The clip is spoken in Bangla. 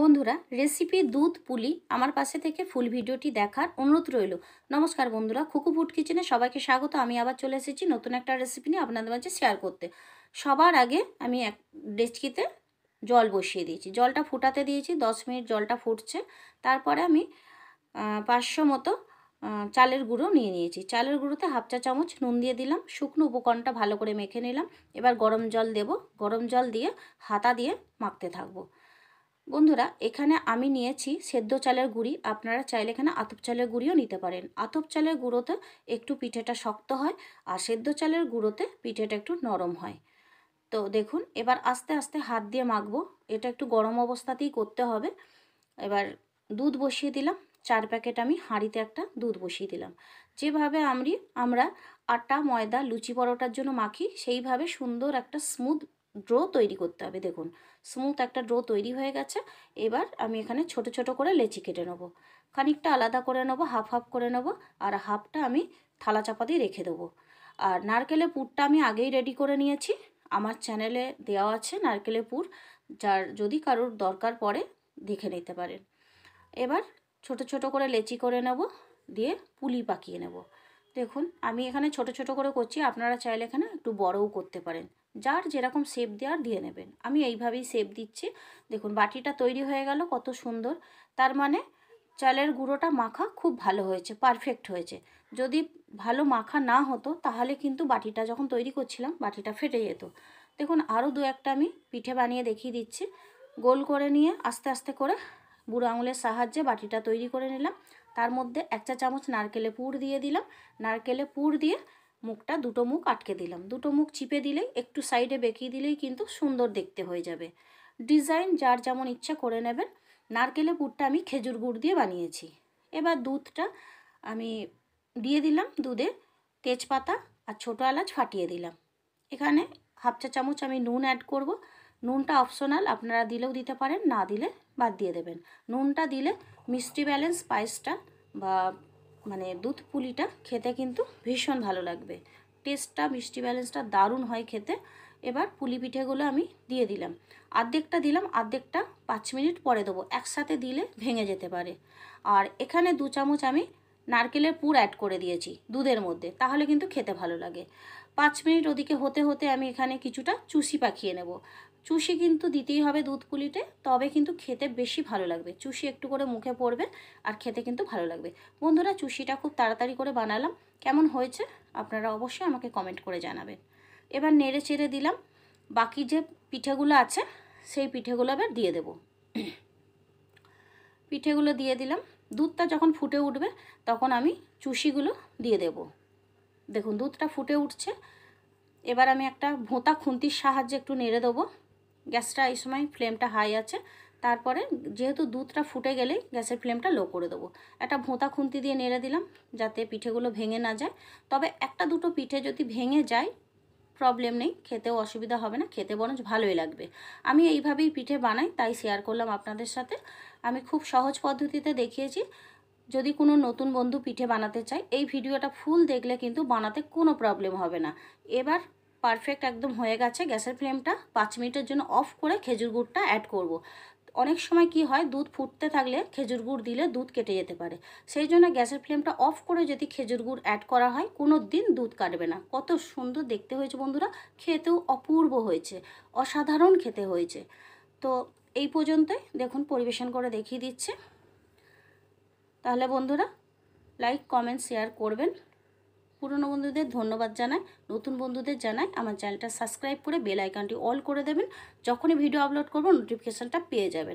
বন্ধুরা রেসিপি দুধ পুলি আমার পাশে থেকে ফুল ভিডিওটি দেখার অনুরোধ রইল নমস্কার বন্ধুরা খুকু ফুড কিচেনে সবাইকে স্বাগত আমি আবার চলে এসেছি নতুন একটা রেসিপি নিয়ে আপনাদের মাঝে শেয়ার করতে সবার আগে আমি এক ডেচকিতে জল বসিয়ে দিয়েছি জলটা ফুটাতে দিয়েছি দশ মিনিট জলটা ফুটছে তারপরে আমি পাঁচশো মতো চালের গুঁড়ো নিয়ে নিয়েছি চালের গুঁড়োতে হাফ চা চামচ নুন দিয়ে দিলাম শুকনো উপকরণটা ভালো করে মেখে নিলাম এবার গরম জল দেব গরম জল দিয়ে হাতা দিয়ে মাখতে থাকবো বন্ধুরা এখানে আমি নিয়েছি সেদ্ধ চালের গুঁড়ি আপনারা চাইলে এখানে আতপ চালের গুঁড়িও নিতে পারেন আতপ চালের গুঁড়োতে একটু পিঠেটা শক্ত হয় আর সেদ্ধ চালের গুঁড়োতে পিঠেটা একটু নরম হয় তো দেখুন এবার আস্তে আস্তে হাত দিয়ে মাখবো এটা একটু গরম অবস্থাতেই করতে হবে এবার দুধ বসিয়ে দিলাম চার প্যাকেট আমি হাঁড়িতে একটা দুধ বসিয়ে দিলাম যেভাবে আমি আমরা আটা ময়দা লুচি পরোটার জন্য মাখি সেইভাবে সুন্দর একটা স্মুথ ড্রো তৈরি করতে হবে দেখুন স্মুথ একটা ড্রো তৈরি হয়ে গেছে এবার আমি এখানে ছোট ছোট করে লেচি কেটে নেব খানিকটা আলাদা করে নেব হাফ হাফ করে নেবো আর হাফটা আমি থালা চাপা দিয়ে রেখে দেবো আর নারকেলের পুরটা আমি আগেই রেডি করে নিয়েছি আমার চ্যানেলে দেওয়া আছে নারকেলের পুর যার যদি কারোর দরকার পড়ে দেখে নিতে পারেন এবার ছোট ছোট করে লেচি করে নেব দিয়ে পুলি পাকিয়ে নেব দেখুন আমি এখানে ছোট ছোট করে করছি আপনারা চাইলে এখানে একটু বড়ও করতে পারেন যার যেরকম শেপ দেওয়ার দিয়ে নেবেন আমি এইভাবেই শেপ দিচ্ছি দেখুন বাটিটা তৈরি হয়ে গেল কত সুন্দর তার মানে চালের গুঁড়োটা মাখা খুব ভালো হয়েছে পারফেক্ট হয়েছে যদি ভালো মাখা না হতো তাহলে কিন্তু বাটিটা যখন তৈরি করছিলাম বাটিটা ফেটে যেত দেখুন আরও দু একটা আমি পিঠে বানিয়ে দেখিয়ে দিচ্ছি গোল করে নিয়ে আস্তে আস্তে করে বুড়ো আঙুলের সাহায্যে বাটিটা তৈরি করে নিলাম তার মধ্যে এক চা চামচ নারকেলে পুর দিয়ে দিলাম নারকেলে পুর দিয়ে মুখটা দুটো মুখ আটকে দিলাম দুটো মুখ চিপে দিলেই একটু সাইডে বেঁকিয়ে দিলেই কিন্তু সুন্দর দেখতে হয়ে যাবে ডিজাইন যার যেমন ইচ্ছা করে নেবেন নারকেলের পুরটা আমি খেজুর গুড় দিয়ে বানিয়েছি এবার দুধটা আমি দিয়ে দিলাম দুধে তেজপাতা আর ছোটো এলাচ ফাটিয়ে দিলাম এখানে হাফ চা চামচ আমি নুন অ্যাড করব নুনটা অপশনাল আপনারা দিলেও দিতে পারেন না দিলে বাদ দিয়ে দেবেন নুনটা দিলে মিষ্টি ব্যালেন্স স্পাইসটা বা মানে দুধ পুলিটা খেতে কিন্তু ভীষণ ভালো লাগবে টেস্টটা মিষ্টি ব্যালেন্সটা দারুণ হয় খেতে এবার পুলি পিঠেগুলো আমি দিয়ে দিলাম আর্ধেকটা দিলাম আর্ধেকটা পাঁচ মিনিট পরে দেবো একসাথে দিলে ভেঙে যেতে পারে আর এখানে দু চামচ আমি নারকেলের পুর অ্যাড করে দিয়েছি দুধের মধ্যে তাহলে কিন্তু খেতে ভালো লাগে পাঁচ মিনিট ওদিকে হতে হতে আমি এখানে কিছুটা চুষি পাখিয়ে নেব চুষি কিন্তু দিতেই হবে দুধ পুলিতে তবে কিন্তু খেতে বেশি ভালো লাগবে চুষি একটু করে মুখে পড়বে আর খেতে কিন্তু ভালো লাগবে বন্ধুরা চুষিটা খুব তাড়াতাড়ি করে বানালাম কেমন হয়েছে আপনারা অবশ্যই আমাকে কমেন্ট করে জানাবেন এবার নেড়ে চেড়ে দিলাম বাকি যে পিঠেগুলো আছে সেই পিঠেগুলো এবার দিয়ে দেব পিঠেগুলো দিয়ে দিলাম দুধটা যখন ফুটে উঠবে তখন আমি চুষিগুলো দিয়ে দেব দেখুন দুধটা ফুটে উঠছে এবার আমি একটা ভোঁতা খুন্তির সাহায্যে একটু নেড়ে দেবো গ্যাসটা এই সময় ফ্লেমটা হাই আছে তারপরে যেহেতু দুধটা ফুটে গেলেই গ্যাসের ফ্লেমটা লো করে দেবো একটা ভোঁতা খুন্তি দিয়ে নেড়ে দিলাম যাতে পিঠেগুলো ভেঙে না যায় তবে একটা দুটো পিঠে যদি ভেঙে যায় প্রবলেম নেই খেতেও অসুবিধা হবে না খেতে বরঞ্চ ভালোই লাগবে আমি এইভাবেই পিঠে বানাই তাই শেয়ার করলাম আপনাদের সাথে আমি খুব সহজ পদ্ধতিতে দেখিয়েছি যদি কোনো নতুন বন্ধু পিঠে বানাতে চায় এই ভিডিওটা ফুল দেখলে কিন্তু বানাতে কোনো প্রবলেম হবে না এবার পারফেক্ট একদম হয়ে গেছে গ্যাসের ফ্লেমটা পাঁচ মিনিটের জন্য অফ করে খেজুর গুড়টা অ্যাড করব। অনেক সময় কি হয় দুধ ফুটতে থাকলে খেজুর গুড় দিলে দুধ কেটে যেতে পারে সেই জন্য গ্যাসের ফ্লেমটা অফ করে যদি খেজুর গুড় অ্যাড করা হয় কোনো দিন দুধ কাটবে না কত সুন্দর দেখতে হয়েছে বন্ধুরা খেতেও অপূর্ব হয়েছে অসাধারণ খেতে হয়েছে তো এই পর্যন্তই দেখুন পরিবেশন করে দেখিয়ে দিচ্ছে তাহলে বন্ধুরা লাইক কমেন্ট শেয়ার করবেন পুরনো বন্ধুদের ধন্যবাদ জানাই নতুন বন্ধুদের জানাই আমার চ্যানেলটা সাবস্ক্রাইব করে বেল আইকনটি অল করে দেবেন যখনই ভিডিও আপলোড করব নোটিফিকেশানটা পেয়ে যাবেন